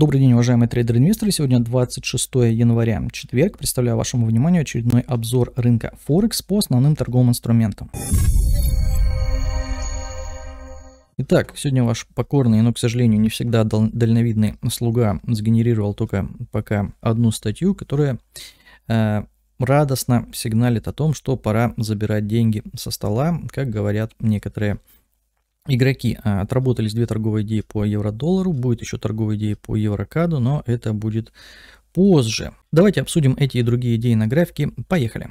Добрый день, уважаемые трейдеры-инвесторы. Сегодня 26 января, четверг. Представляю вашему вниманию очередной обзор рынка Forex по основным торговым инструментам. Итак, сегодня ваш покорный, но, к сожалению, не всегда дальновидный слуга сгенерировал только пока одну статью, которая э, радостно сигналит о том, что пора забирать деньги со стола, как говорят некоторые игроки а, отработались две торговые идеи по евро-доллару, будет еще торговая идея по евро-каду, но это будет позже. Давайте обсудим эти и другие идеи на графике. Поехали!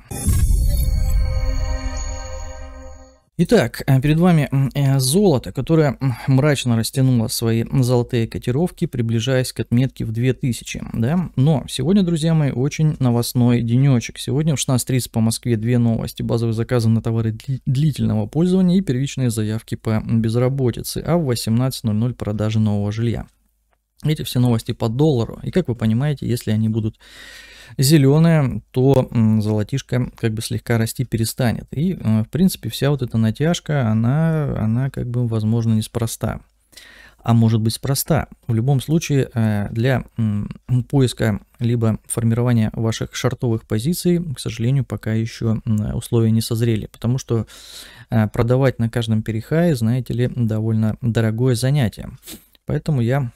Итак, э, перед вами э, золото, которое мрачно растянуло свои золотые котировки, приближаясь к отметке в 2000. Да? Но сегодня, друзья мои, очень новостной денечек. Сегодня в 16.30 по Москве две новости. Базовые заказы на товары длительного пользования и первичные заявки по безработице. А в 18.00 продажи нового жилья эти все новости по доллару. И как вы понимаете, если они будут зеленые, то золотишко как бы слегка расти перестанет. И, э, в принципе, вся вот эта натяжка, она, она как бы, возможно, неспроста. А может быть, спроста. В любом случае, э, для поиска либо формирования ваших шартовых позиций, к сожалению, пока еще условия не созрели, потому что э, продавать на каждом перехае, знаете ли, довольно дорогое занятие. Поэтому я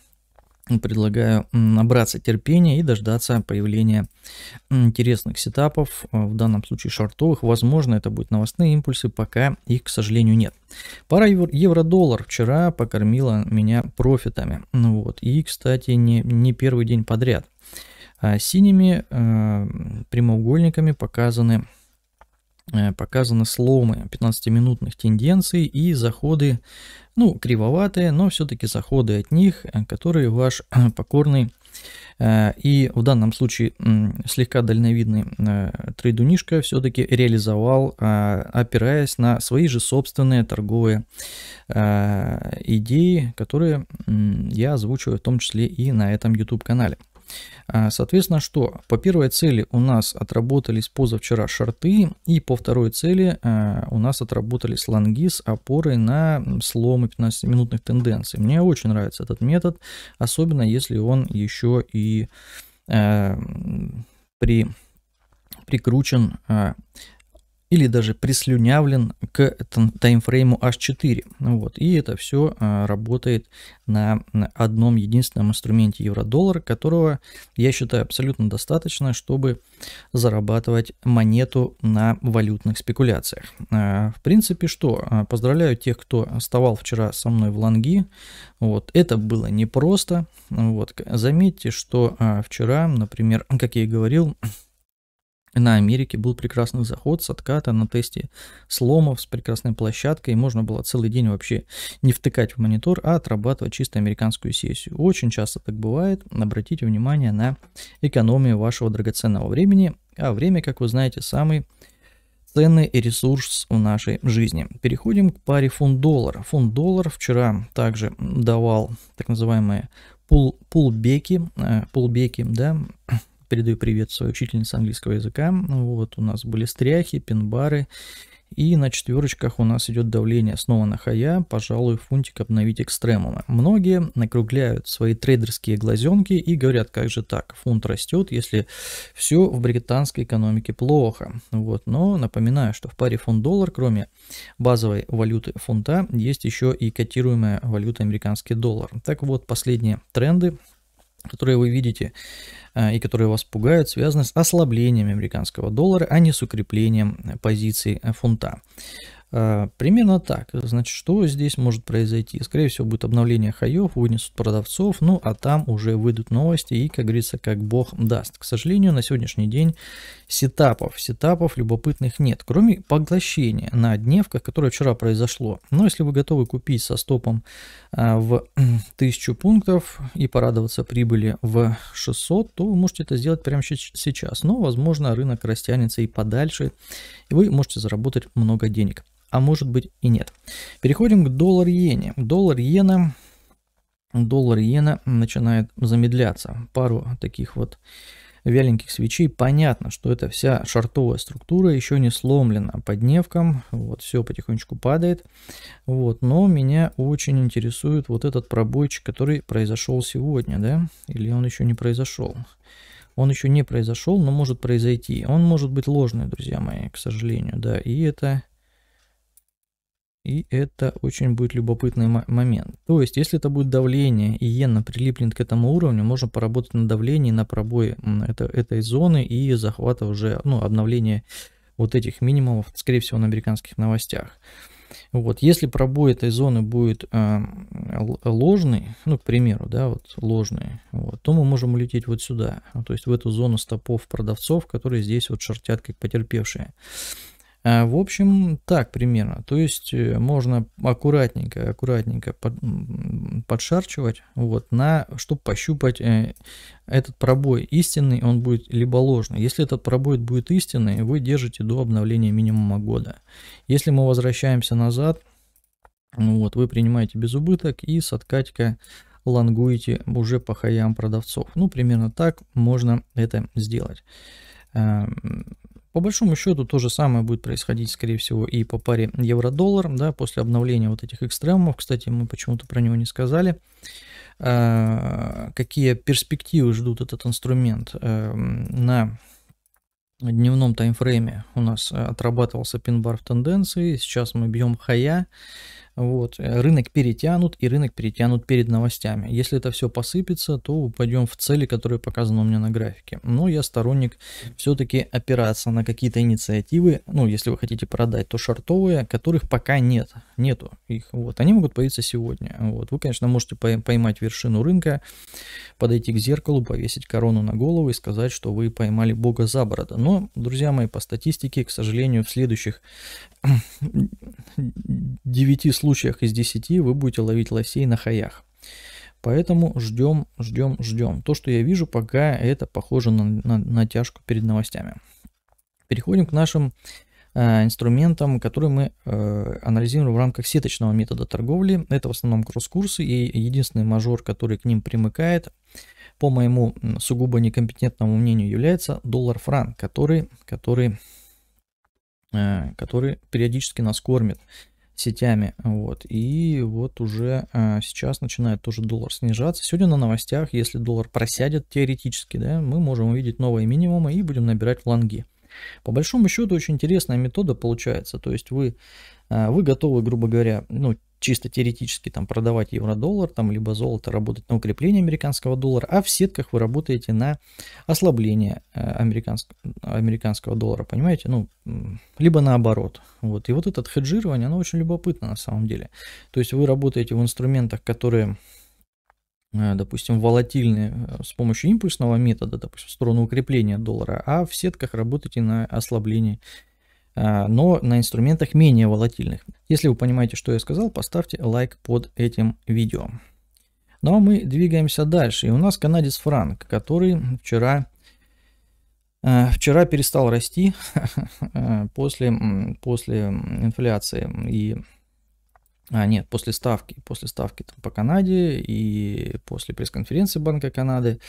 предлагаю набраться терпения и дождаться появления интересных сетапов, э, в данном случае шортовых. Возможно, это будут новостные импульсы, пока их, к сожалению, нет. Пара евро-доллар вчера покормила меня профитами. Ну вот. И, кстати, не, не первый день подряд. А синими э, прямоугольниками показаны Э, показаны сломы 15-минутных тенденций и заходы, ну, кривоватые, но все-таки заходы от них, э, которые ваш покорный э, и в данном случае слегка дальновидный трейдунишка все-таки реализовал, опираясь на свои же собственные торговые идеи, которые я озвучиваю в том числе и на этом YouTube-канале. А, соответственно, что? По первой цели у нас отработались позавчера шорты, и по второй цели а, у нас отработались лонги с опорой на сломы 15-минутных тенденций. Мне очень нравится этот метод, особенно если он еще и а, при, прикручен или даже прислюнявлен к таймфрейму H4. Вот. И это все а, работает на одном единственном инструменте евро-доллар, которого я считаю абсолютно достаточно, чтобы зарабатывать монету на валютных спекуляциях. А, в принципе, что? А, поздравляю тех, кто вставал вчера со мной в лонги. Вот. Это было непросто. Вот. Заметьте, что вчера, например, как я и говорил, на Америке был прекрасный заход с отката на тесте сломов с прекрасной площадкой. Можно было целый день вообще не втыкать в монитор, а отрабатывать чисто американскую сессию. Очень часто так бывает. Обратите внимание на экономию вашего драгоценного времени. А время, как вы знаете, самый ценный ресурс в нашей жизни. Переходим к паре фунт-доллар. Фунт-доллар вчера также давал так называемые пул, пулбеки, э, беки да, передаю привет своей учительнице английского языка. Вот, у нас были стряхи, пинбары. И на четверочках у нас идет давление снова на хая, пожалуй, фунтик обновить экстремума. Многие накругляют свои трейдерские глазенки и говорят, как же так, фунт растет, если все в британской экономике плохо. Вот, но напоминаю, что в паре фунт-доллар, кроме базовой валюты фунта, есть еще и котируемая валюта американский доллар. Так вот, последние тренды которые вы видите э, и которые вас пугают, связаны с ослаблением американского доллара, а не с укреплением позиций э, фунта. А, примерно так. Значит, что здесь может произойти? Скорее всего, будет обновление хаев, вынесут продавцов, ну а там уже выйдут новости и, как говорится, как бог даст. К сожалению, на сегодняшний день сетапов, сетапов любопытных нет, кроме поглощения на дневках, которое вчера произошло. Но если вы готовы купить со стопом а, в 1000 пунктов и порадоваться прибыли в 600, то вы можете это сделать прямо сейчас. Но, возможно, рынок растянется и подальше, и вы можете заработать много денег а может быть и нет. Переходим к доллар-иене. Доллар-иена доллар иена начинает замедляться. Пару таких вот вяленьких свечей. Понятно, что эта вся шартовая структура еще не сломлена под дневком. Вот все потихонечку падает. Вот, но меня очень интересует вот этот пробойчик, который произошел сегодня, да? Или он еще не произошел? Он еще не произошел, но может произойти. Он может быть ложный, друзья мои, к сожалению, да. И это и это очень будет любопытный момент. То есть, если это будет давление, и иена прилипнет к этому уровню, можно поработать на давлении, на пробое это, этой зоны и захвата уже, ну, обновление вот этих минимумов, скорее всего, на американских новостях. Вот, если пробой этой зоны будет э, ложный, ну, к примеру, да, вот ложный, вот, то мы можем улететь вот сюда, то есть в эту зону стопов продавцов, которые здесь вот шортят как потерпевшие. А, в общем, так примерно. То есть э, можно аккуратненько, аккуратненько под, подшарчивать, вот, на, чтобы пощупать э, этот пробой истинный, он будет либо ложный. Если этот пробой будет истинный, вы держите до обновления минимума года. Если мы возвращаемся назад, ну вот, вы принимаете без убыток и с откатика лонгуете уже по хаям продавцов. Ну, примерно так можно это сделать. По большому счету то же самое будет происходить, скорее всего, и по паре евро-доллар, да, после обновления вот этих экстремумов. Кстати, мы почему-то про него не сказали. А, какие перспективы ждут этот инструмент а, на дневном таймфрейме у нас а, отрабатывался пин-бар в тенденции, сейчас мы бьем хая, вот, э, рынок перетянут, и рынок перетянут перед новостями. Если это все посыпется, то упадем в цели, которые показаны у меня на графике. Но я сторонник все-таки опираться на какие-то инициативы, ну, если вы хотите продать, то шортовые, которых пока нет, нету их, вот, они могут появиться сегодня, вот. Вы, конечно, можете поймать вершину рынка, подойти к зеркалу, повесить корону на голову и сказать, что вы поймали бога за борода. Но, друзья мои, по статистике, к сожалению, в следующих 9 случаях из 10 вы будете ловить лосей на хаях. Поэтому ждем, ждем, ждем. То, что я вижу, пока это похоже на, на натяжку перед новостями. Переходим к нашим э, инструментам, которые мы э, анализируем в рамках сеточного метода торговли. Это в основном кросс-курсы и единственный мажор, который к ним примыкает, по моему сугубо некомпетентному мнению, является доллар-франк, который, который Э, который периодически нас кормит сетями. Вот. И вот уже э, сейчас начинает тоже доллар снижаться. Сегодня на новостях, если доллар просядет теоретически, да, мы можем увидеть новые минимумы и будем набирать лонги. По большому счету очень интересная метода получается. То есть вы, э, вы готовы, грубо говоря, ну, чисто теоретически там продавать евро-доллар, там либо золото, работать на укрепление американского доллара, а в сетках вы работаете на ослабление э, американск... американского доллара, понимаете? Ну, либо наоборот. Вот. И вот это хеджирование, оно очень любопытно на самом деле. То есть вы работаете в инструментах, которые э, допустим, волатильные э, с помощью импульсного метода, допустим, в сторону укрепления доллара, а в сетках работаете на ослабление. А, но на инструментах менее волатильных. Если вы понимаете, что я сказал, поставьте лайк под этим видео. Ну а мы двигаемся дальше. И у нас канадец франк, который вчера, а, вчера перестал расти после, после инфляции. И а, нет, после ставки, после ставки там, по Канаде и после пресс-конференции Банка Канады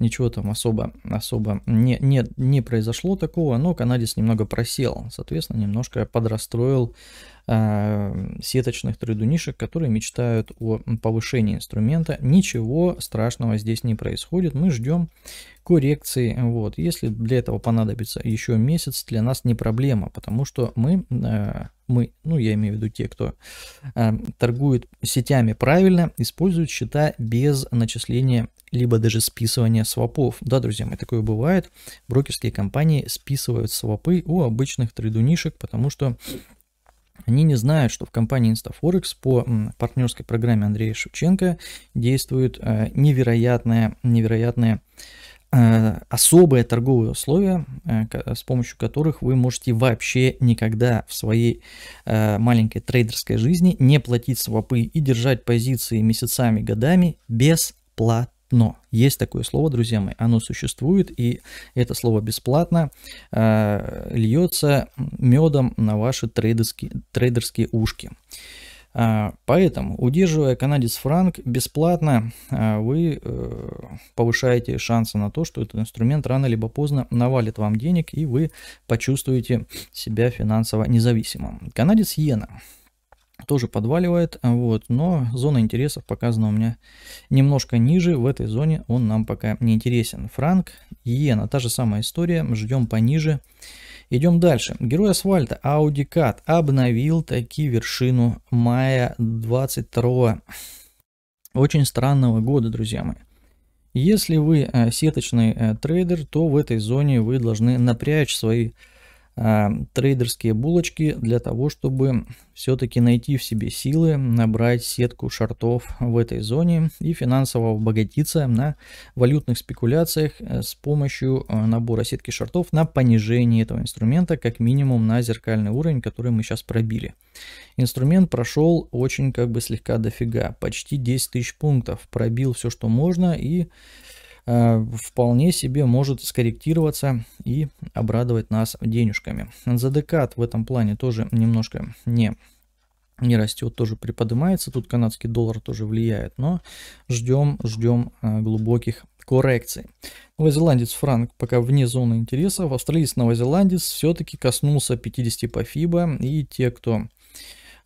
ничего там особо, особо не, не, не произошло такого, но канадец немного просел, соответственно, немножко подрастроил а, сеточных трейдунишек, которые мечтают о повышении инструмента. Ничего страшного здесь не происходит, мы ждем коррекции, вот, если для этого понадобится еще месяц, для нас не проблема, потому что мы... А, мы, ну я имею в виду те, кто э, торгует сетями правильно, используют счета без начисления либо даже списывания свопов. Да, друзья мои, такое бывает. Брокерские компании списывают свопы у обычных трейдунишек, потому что они не знают, что в компании InstaForex по партнерской программе Андрея Шевченко действует э, невероятная, невероятная Э, особые торговые условия, э, с помощью которых вы можете вообще никогда в своей э, маленькой трейдерской жизни не платить свопы и держать позиции месяцами, годами бесплатно. Есть такое слово, друзья мои, оно существует, и это слово бесплатно льется медом на ваши трейдерские, трейдерские ушки. А, поэтому, удерживая канадец франк бесплатно, а, вы э, повышаете шансы на то, что этот инструмент рано либо поздно навалит вам денег, и вы почувствуете себя финансово независимым. Канадец иена тоже подваливает, вот, но зона интересов показана у меня немножко ниже, в этой зоне он нам пока не интересен. Франк, иена, та же самая история, ждем пониже. Идем дальше. Герой асфальта Audi Cat обновил таки вершину мая 22 очень странного года, друзья мои. Если вы э, сеточный э, трейдер, то в этой зоне вы должны напрячь свои Э, трейдерские булочки для того, чтобы все-таки найти в себе силы, набрать сетку шортов в этой зоне и финансово обогатиться на валютных спекуляциях э, с помощью э, набора сетки шортов на понижение этого инструмента как минимум на зеркальный уровень, который мы сейчас пробили. Инструмент прошел очень как бы слегка дофига, почти 10 тысяч пунктов, пробил все, что можно и Э, вполне себе может скорректироваться и обрадовать нас денежками. Задекат в этом плане тоже немножко не не растет, тоже приподнимается. Тут канадский доллар тоже влияет, но ждем, ждем э, глубоких коррекций. Новозеландец франк пока вне зоны интересов. Австралиец новозеландец все-таки коснулся 50 по FIBA. И те, кто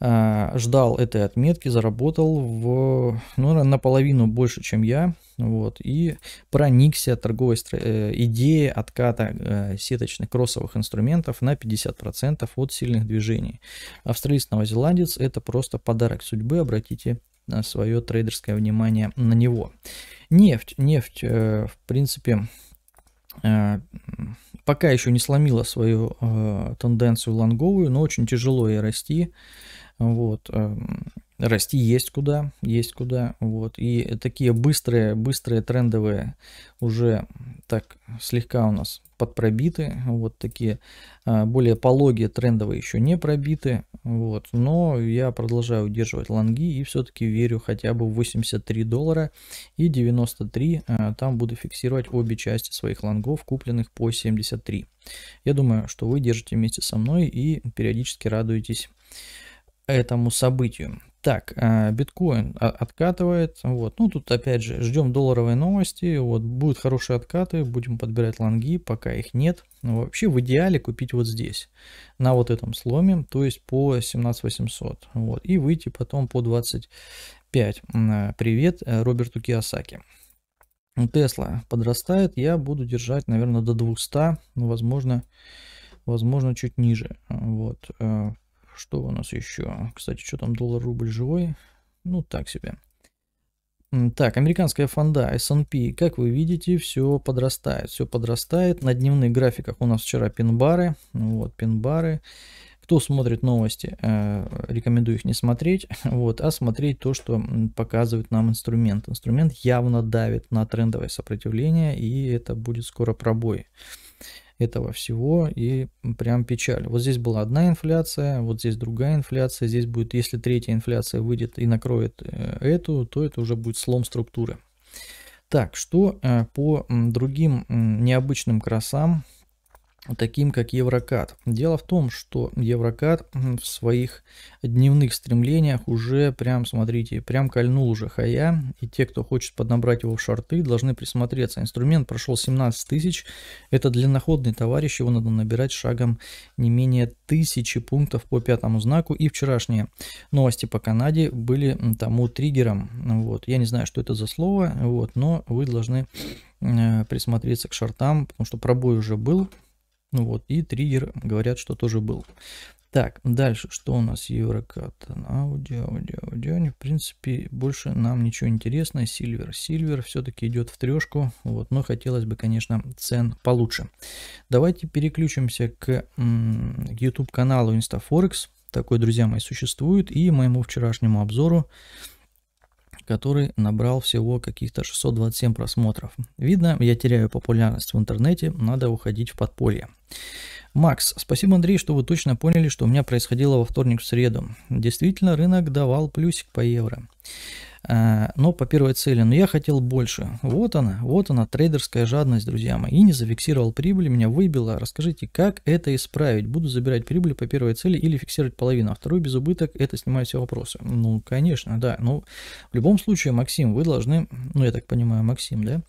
а, ждал этой отметки, заработал в, ну, наполовину больше, чем я, вот, и проникся торговой стра... Э, идеей отката э, сеточных кроссовых инструментов на 50% от сильных движений. Австралиец новозеландец – это просто подарок судьбы, обратите а, свое трейдерское внимание на него. Нефть. Нефть, э, в принципе, пока еще не сломила свою тенденцию лонговую, но очень тяжело ей расти. Вот. Эм, расти есть куда, есть куда. Вот. И такие быстрые, быстрые трендовые уже так слегка у нас подпробиты. Вот такие э, более пологие трендовые еще не пробиты. Вот. Но я продолжаю удерживать лонги и все-таки верю хотя бы в 83 доллара и 93. Э, там буду фиксировать обе части своих лонгов, купленных по 73. Я думаю, что вы держите вместе со мной и периодически радуетесь этому событию. Так, а, биткоин а, откатывает. Вот. Ну, тут опять же ждем долларовые новости. Вот будут хорошие откаты, будем подбирать лонги, пока их нет. Но ну, вообще в идеале купить вот здесь, на вот этом сломе, то есть по 17800. Вот. И выйти потом по 25. А, привет э, Роберту Киосаки. Ну, Тесла подрастает, я буду держать, наверное, до 200, ну, возможно, возможно, чуть ниже. Вот. Э. Что у нас еще? Кстати, что там, доллар-рубль живой? Ну, так себе. Так, американская фонда S&P, как вы видите, все подрастает, все подрастает. На дневных графиках у нас вчера пин-бары, вот пин-бары. Кто смотрит новости, э, рекомендую их не смотреть, вот, а смотреть то, что показывает нам инструмент. Инструмент явно давит на трендовое сопротивление, и это будет скоро пробой этого всего и прям печаль. Вот здесь была одна инфляция, вот здесь другая инфляция, здесь будет, если третья инфляция выйдет и накроет э, эту, то это уже будет слом структуры. Так, что э, по другим необычным красам таким как Еврокат. Дело в том, что Еврокат в своих дневных стремлениях уже прям, смотрите, прям кольнул уже хая, и те, кто хочет поднабрать его в шорты, должны присмотреться. Инструмент прошел 17 тысяч, это длинноходный товарищ, его надо набирать шагом не менее тысячи пунктов по пятому знаку, и вчерашние новости по Канаде были тому триггером. Вот. Я не знаю, что это за слово, вот, но вы должны э, присмотреться к шортам, потому что пробой уже был, ну вот, и триггер, говорят, что тоже был. Так, дальше, что у нас? Еврокат, аудио, аудио, аудио. В принципе, больше нам ничего интересного. Сильвер, Сильвер все-таки идет в трешку, вот, но хотелось бы, конечно, цен получше. Давайте переключимся к, YouTube-каналу InstaForex. Такой, друзья мои, существует. И моему вчерашнему обзору который набрал всего каких-то 627 просмотров. Видно, я теряю популярность в интернете, надо уходить в подполье. Макс, спасибо, Андрей, что вы точно поняли, что у меня происходило во вторник в среду. Действительно, рынок давал плюсик по евро. Э, но по первой цели, но я хотел больше. Вот она, вот она, трейдерская жадность, друзья мои. И не зафиксировал прибыль, меня выбило. Расскажите, как это исправить? Буду забирать прибыль по первой цели или фиксировать половину, а второй без убыток, это снимает все вопросы. Ну, конечно, да. Ну, в любом случае, Максим, вы должны, ну, я так понимаю, Максим, да,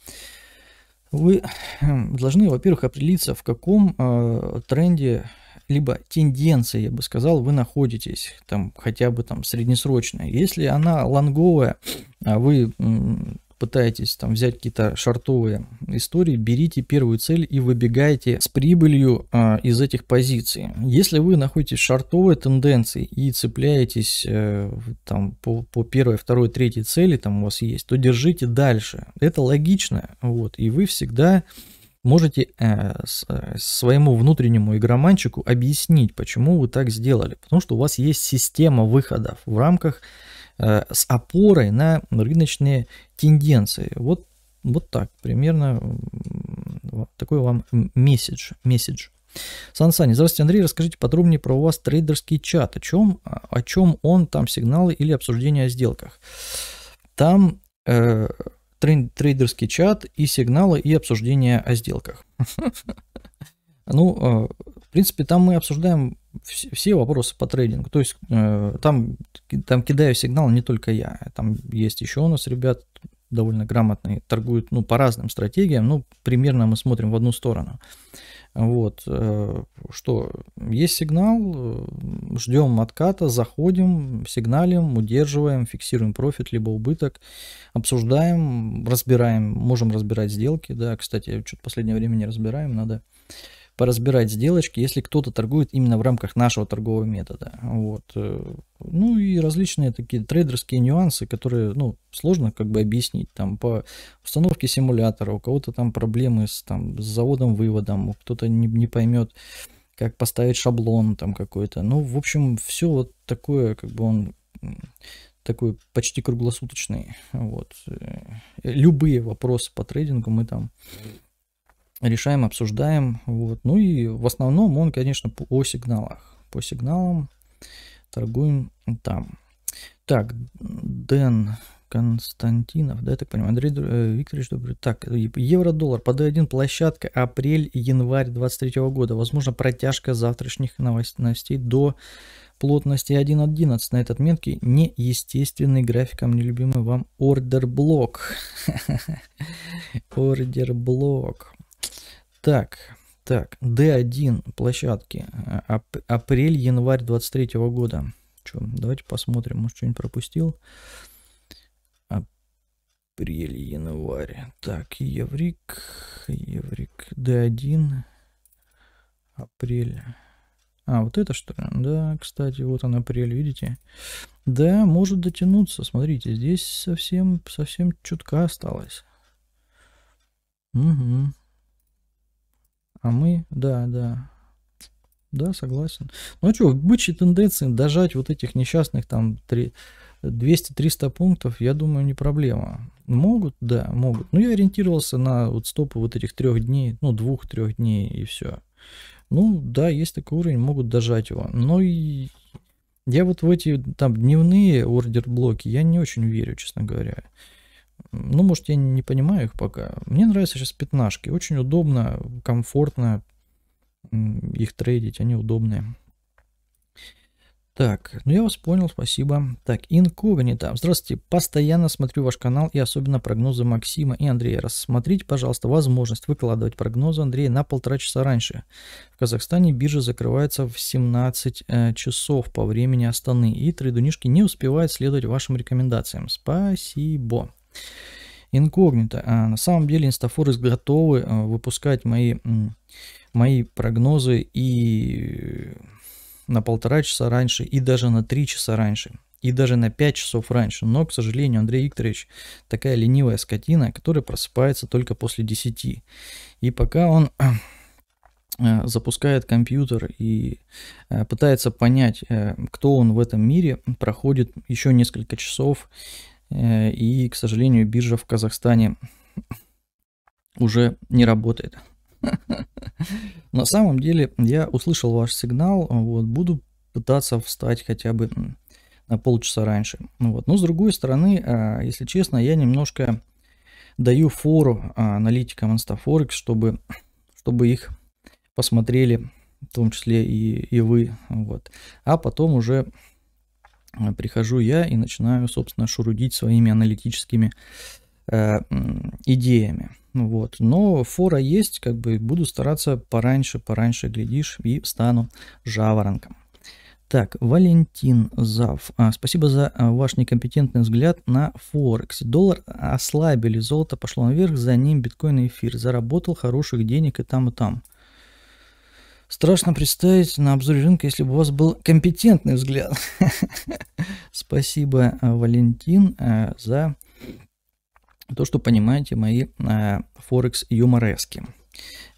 вы должны, во-первых, определиться, в каком э, тренде либо тенденция, я бы сказал, вы находитесь, там, хотя бы там среднесрочная. Если она лонговая, а вы пытаетесь там взять какие-то шартовые истории, берите первую цель и выбегайте с прибылью э, из этих позиций. Если вы находитесь в шартовой тенденции и цепляетесь э, там по, по первой, второй, третьей цели там у вас есть, то держите дальше. Это логично, вот, и вы всегда можете э, э, своему внутреннему игроманчику объяснить, почему вы так сделали. Потому что у вас есть система выходов в рамках э, с опорой на рыночные тенденции. Вот, вот так, примерно вот такой вам месседж. месседж. Сан Сани, здравствуйте, Андрей, расскажите подробнее про у вас трейдерский чат, о чем, о чем он, там сигналы или обсуждение о сделках. Там э, трейдерский чат и сигналы и обсуждение о сделках. Ну, э, в принципе, там мы обсуждаем все вопросы по трейдингу. То есть э, там, там кидаю сигнал не только я. Там есть еще у нас ребят, довольно грамотные, торгуют ну, по разным стратегиям, ну, примерно мы смотрим в одну сторону. Вот, э, что есть сигнал, э, ждем отката, заходим, сигналим, удерживаем, фиксируем профит, либо убыток, обсуждаем, разбираем, можем разбирать сделки, да, кстати, что-то в последнее время не разбираем, надо поразбирать сделочки, если кто-то торгует именно в рамках нашего торгового метода. Вот. Э, ну и различные такие трейдерские нюансы, которые, ну, сложно как бы объяснить. Там по установке симулятора, у кого-то там проблемы с, там, с заводом-выводом, кто-то не, не поймет, как поставить шаблон там какой-то. Ну, в общем, все вот такое, как бы он такой почти круглосуточный. Вот. Э, любые вопросы по трейдингу мы там решаем, обсуждаем. Вот. Ну и в основном он, конечно, по сигналах. По сигналам торгуем там. Так, Дэн Константинов, да, я так понимаю, Андрей э, Викторович Добрый. Так, евро-доллар по D1 площадка апрель-январь 23 года. Возможно, протяжка завтрашних новостей до плотности 1.11 на этой отметке. Неестественный графиком нелюбимый вам ордер-блок. Ордер-блок. Так, так, D1 площадки. А, ап- апрель, январь 23 года. Че, давайте посмотрим, может, что-нибудь пропустил. Апрель, январь. Так, Еврик, Еврик, D1, апрель. А, вот это что ли? Да, кстати, вот он апрель, видите? Да, может дотянуться. Смотрите, здесь совсем, совсем чутка осталось. Угу. А мы, да, да, да, согласен. Ну а что, в бычьей тенденции дожать вот этих несчастных там 200-300 пунктов, я думаю, не проблема. Могут, да, могут. Но ну, я ориентировался на вот стопы вот этих трех дней, ну, двух-трех дней и все. Ну, да, есть такой уровень, могут дожать его. Но и я вот в эти там дневные ордер-блоки, я не очень верю, честно говоря. Ну, может, я не понимаю их пока. Мне нравятся сейчас пятнашки. Очень удобно, комфортно их трейдить. Они удобные. Так, ну я вас понял, спасибо. Так, инкогнито. Здравствуйте, постоянно смотрю ваш канал и особенно прогнозы Максима и Андрея. Рассмотрите, пожалуйста, возможность выкладывать прогнозы Андрея на полтора часа раньше. В Казахстане биржа закрывается в 17 э, часов по времени Астаны, и трейдунишки не успевают следовать вашим рекомендациям. Спасибо. Инкогнито. А, на самом деле Инстафорекс готовы а, выпускать мои, мои прогнозы и э, на полтора часа раньше, и даже на три часа раньше, и даже на пять часов раньше. Но, к сожалению, Андрей Викторович такая ленивая скотина, которая просыпается только после 10. И пока он э, запускает компьютер и э, пытается понять, кто он в этом мире, проходит еще несколько часов, Э, и, к сожалению, биржа в Казахстане уже не работает. На самом деле, я услышал ваш сигнал, вот, буду пытаться встать хотя бы на полчаса раньше. Вот. Но с другой стороны, а, если честно, я немножко даю фору а, аналитикам Инстафорекс, чтобы, чтобы их посмотрели, в том числе и, и вы. Вот. А потом уже Э, прихожу я и начинаю, собственно, шурудить своими аналитическими э, идеями. Вот. Но фора есть, как бы буду стараться пораньше, пораньше глядишь и стану жаворонком. Так, Валентин Зав. А, спасибо за э, ваш некомпетентный взгляд на Форекс. Доллар э, ослабили, золото пошло наверх, за ним биткоин и эфир. Заработал хороших денег и там, и там. Страшно представить на обзоре рынка, если бы у вас был компетентный взгляд. Спасибо, э, Валентин, э, за то, что понимаете мои э, форекс-юморески.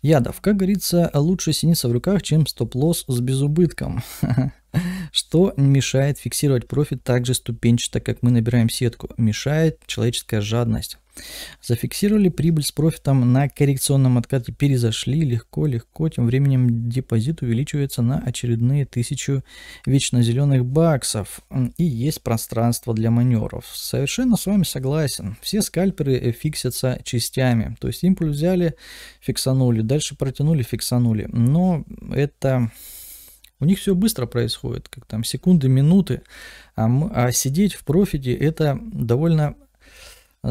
Ядов. Как говорится, лучше синица в руках, чем стоп-лосс с безубытком. Что мешает фиксировать профит так же ступенчато, как мы набираем сетку? Мешает человеческая жадность. Зафиксировали прибыль с профитом на коррекционном откате, перезашли легко-легко, тем временем депозит увеличивается на очередные тысячу вечно зеленых баксов и есть пространство для маневров. Совершенно с вами согласен, все скальперы э, фиксятся частями, то есть импульс взяли, фиксанули, дальше протянули, фиксанули, но это... У них все быстро происходит, как там секунды, минуты, а, а сидеть в профите это довольно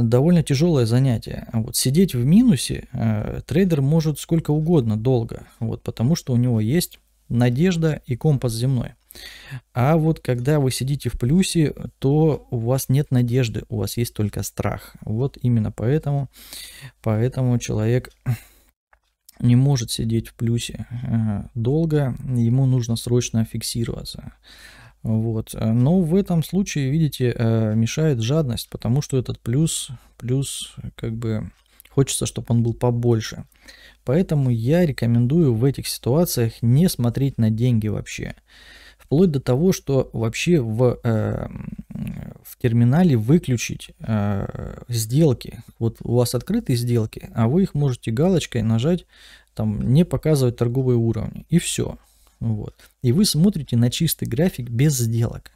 довольно тяжелое занятие. Вот сидеть в минусе э, трейдер может сколько угодно долго, вот, потому что у него есть надежда и компас земной. А вот когда вы сидите в плюсе, то у вас нет надежды, у вас есть только страх. Вот именно поэтому, поэтому человек не может сидеть в плюсе э, долго, ему нужно срочно фиксироваться. Вот. Э, но в этом случае, видите, э, мешает жадность, потому что этот плюс, плюс как бы хочется, чтобы он был побольше. Поэтому я рекомендую в этих ситуациях не смотреть на деньги вообще. Вплоть до того, что вообще в, э, в терминале выключить э, сделки. Вот у вас открытые сделки, а вы их можете галочкой нажать, там не показывать торговые уровни. И все. Вот. И вы смотрите на чистый график без сделок.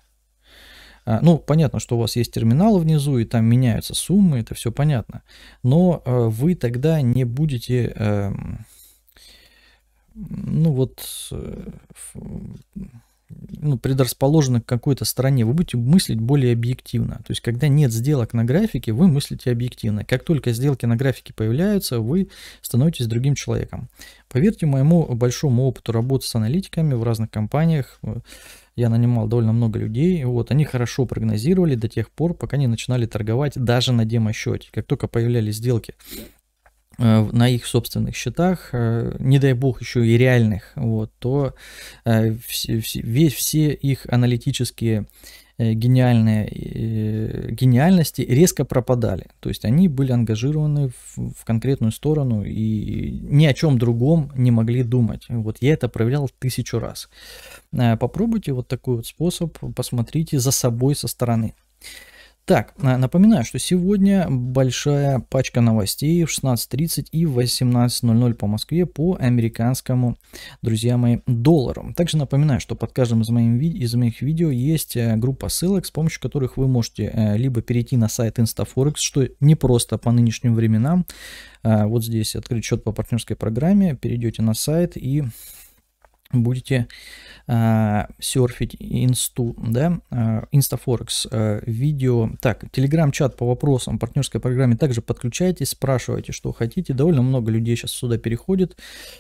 А, ну, понятно, что у вас есть терминалы внизу, и там меняются суммы, это все понятно. Но э, вы тогда не будете, эм, ну вот, э, ну, предрасположены к какой-то стороне, вы будете мыслить более объективно. То есть, когда нет сделок на графике, вы мыслите объективно. Как только сделки на графике появляются, вы становитесь другим человеком. Поверьте моему большому опыту работы с аналитиками в разных компаниях, э, я нанимал довольно много людей, вот, они хорошо прогнозировали до тех пор, пока не начинали торговать даже на демо-счете. Как только появлялись сделки Э, на их собственных счетах, э, не дай бог еще и реальных, вот, то э, весь, все их аналитические гениальные, гениальности резко пропадали. То есть они были ангажированы в, в конкретную сторону и ни о чем другом не могли думать. Вот я это проверял тысячу раз. Попробуйте вот такой вот способ, посмотрите за собой со стороны. Так, напоминаю, что сегодня большая пачка новостей в 16.30 и 18.00 по Москве по американскому, друзья мои, доллару. Также напоминаю, что под каждым из, моим, из моих видео есть э, группа ссылок, с помощью которых вы можете э, либо перейти на сайт InstaForex, что не просто по нынешним временам. А вот здесь открыть счет по партнерской программе, перейдете на сайт и будете э, серфить инсту, да, а, инстафорекс, э, видео. Так, телеграм-чат по вопросам партнерской программе также подключайтесь, спрашивайте, что хотите. Довольно много людей сейчас сюда переходит.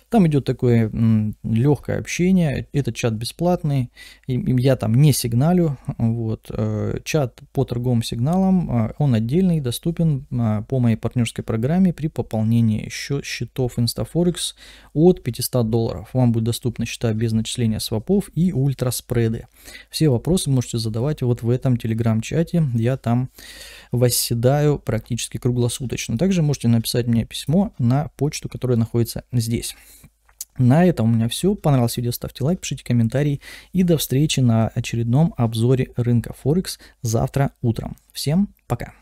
Там идет такое м, легкое общение. Этот чат бесплатный, и, и я там не сигналю. Вот, э, чат по торговым сигналам, э, он отдельный, доступен э, по моей партнерской программе при пополнении счет, счетов инстафорекс от 500 долларов. Вам будет доступно счет почта без начисления свопов и ультраспреды. Все вопросы можете задавать вот в этом телеграм-чате, я там восседаю практически круглосуточно. Также можете написать мне письмо на почту, которая находится здесь. На этом у меня все. Понравилось видео, ставьте лайк, пишите комментарии и до встречи на очередном обзоре рынка Форекс завтра утром. Всем пока!